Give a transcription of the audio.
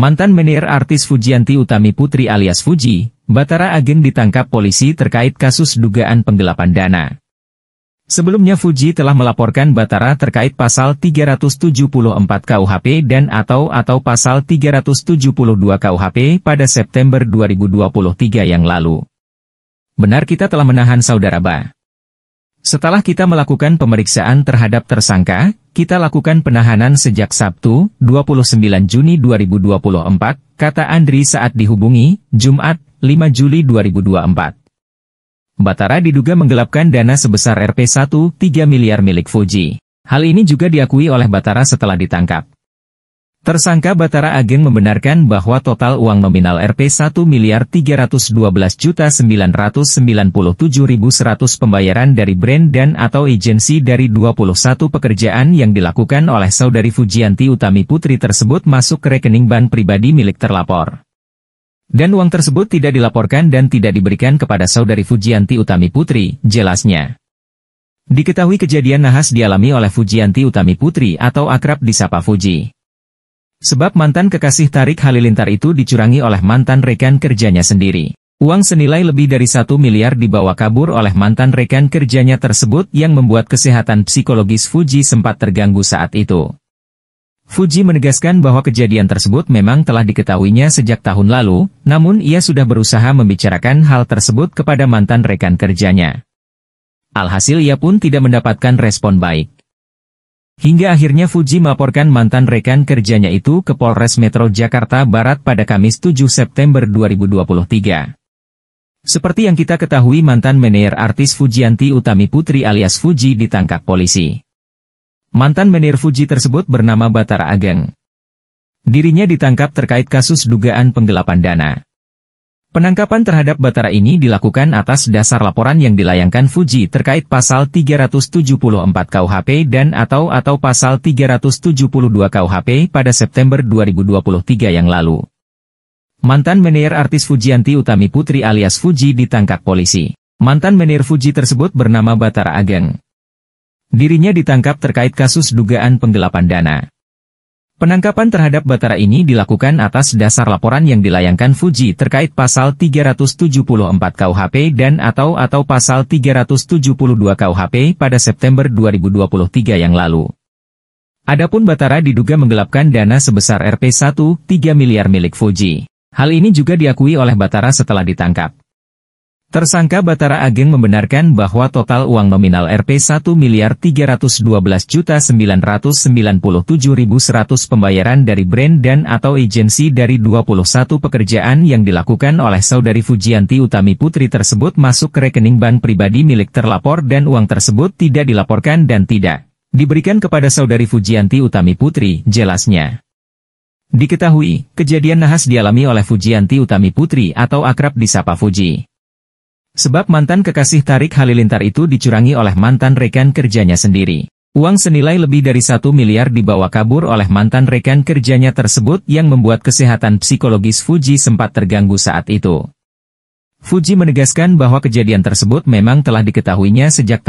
Mantan menyer artis Fujianti Utami Putri alias Fuji, Batara Ageng ditangkap polisi terkait kasus dugaan penggelapan dana. Sebelumnya Fuji telah melaporkan Batara terkait pasal 374 KUHP dan atau atau pasal 372 KUHP pada September 2023 yang lalu. Benar kita telah menahan saudara Ba. Setelah kita melakukan pemeriksaan terhadap tersangka, kita lakukan penahanan sejak Sabtu, 29 Juni 2024, kata Andri saat dihubungi, Jumat, 5 Juli 2024. Batara diduga menggelapkan dana sebesar Rp1,3 miliar milik Fuji. Hal ini juga diakui oleh Batara setelah ditangkap. Tersangka Batara Ageng membenarkan bahwa total uang nominal Rp 1 miliar 312 juta 997.100 pembayaran dari brand dan atau agensi dari 21 pekerjaan yang dilakukan oleh saudari Fujianti Utami Putri tersebut masuk ke rekening ban pribadi milik terlapor. Dan uang tersebut tidak dilaporkan dan tidak diberikan kepada saudari Fujianti Utami Putri, jelasnya. Diketahui kejadian nahas dialami oleh Fujianti Utami Putri atau akrab disapa Fuji. Sebab mantan kekasih Tarik Halilintar itu dicurangi oleh mantan rekan kerjanya sendiri. Uang senilai lebih dari satu miliar dibawa kabur oleh mantan rekan kerjanya tersebut yang membuat kesehatan psikologis Fuji sempat terganggu saat itu. Fuji menegaskan bahwa kejadian tersebut memang telah diketahuinya sejak tahun lalu, namun ia sudah berusaha membicarakan hal tersebut kepada mantan rekan kerjanya. Alhasil ia pun tidak mendapatkan respon baik. Hingga akhirnya Fuji melaporkan mantan rekan kerjanya itu ke Polres Metro Jakarta Barat pada Kamis 7 September 2023. Seperti yang kita ketahui mantan manajer artis Fujianti Utami Putri alias Fuji ditangkap polisi. Mantan manajer Fuji tersebut bernama Batara Ageng. Dirinya ditangkap terkait kasus dugaan penggelapan dana. Penangkapan terhadap Batara ini dilakukan atas dasar laporan yang dilayangkan Fuji terkait pasal 374 KUHP dan atau atau pasal 372 KUHP pada September 2023 yang lalu. Mantan manajer artis Fujianti Utami Putri alias Fuji ditangkap polisi. Mantan manajer Fuji tersebut bernama Batara Ageng. Dirinya ditangkap terkait kasus dugaan penggelapan dana. Penangkapan terhadap Batara ini dilakukan atas dasar laporan yang dilayangkan Fuji terkait pasal 374 KUHP dan atau atau pasal 372 KUHP pada September 2023 yang lalu. Adapun Batara diduga menggelapkan dana sebesar Rp1,3 miliar milik Fuji. Hal ini juga diakui oleh Batara setelah ditangkap. Tersangka Batara Ageng membenarkan bahwa total uang nominal Rp 1 miliar 312 juta 997.100 pembayaran dari brand dan atau agensi dari 21 pekerjaan yang dilakukan oleh saudari Fujianti Utami Putri tersebut masuk ke rekening bank pribadi milik terlapor dan uang tersebut tidak dilaporkan dan tidak diberikan kepada saudari Fujianti Utami Putri, jelasnya. Diketahui, kejadian nahas dialami oleh Fujianti Utami Putri atau akrab disapa Fuji. Sebab mantan kekasih Tarik Halilintar itu dicurangi oleh mantan rekan kerjanya sendiri. Uang senilai lebih dari satu miliar dibawa kabur oleh mantan rekan kerjanya tersebut yang membuat kesehatan psikologis Fuji sempat terganggu saat itu. Fuji menegaskan bahwa kejadian tersebut memang telah diketahuinya sejak